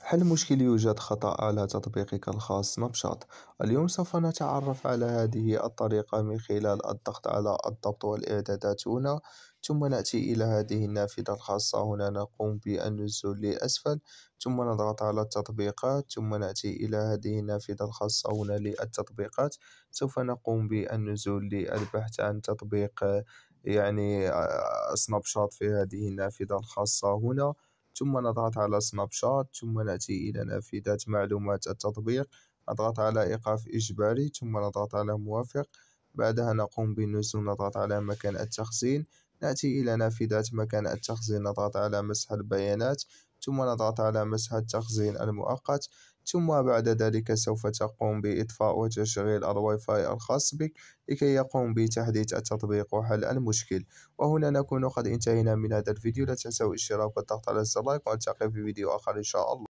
حل مشكل يوجد خطأ على تطبيقك الخاص سنابشات؟ اليوم سوف نتعرف على هذه الطريقة من خلال الضغط على الضبط والإعدادات هنا ثم نأتي إلى هذه النافذة الخاصة هنا نقوم بالنزول لأسفل ثم نضغط على التطبيقات ثم نأتي إلى هذه النافذة الخاصة هنا للتطبيقات سوف نقوم بالنزول للبحث عن تطبيق يعني آه، آه، سناب شات في هذه النافذة الخاصة هنا ثم نضغط على سناب شات ثم نأتي إلى نافذة معلومات التطبيق نضغط على إيقاف إجباري ثم نضغط على موافق بعدها نقوم بالنزول نضغط على مكان التخزين نأتي إلى نافذة مكان التخزين نضغط على مسح البيانات ثم نضغط على مسح التخزين المؤقت ثم بعد ذلك سوف تقوم بإطفاء وتشغيل الواي فاي الخاص بك لكي يقوم بتحديث التطبيق وحل المشكل وهنا نكون قد انتهينا من هذا الفيديو لا تنسوا الاشتراك والضغط على الزر لايك ونلتقي في فيديو آخر إن شاء الله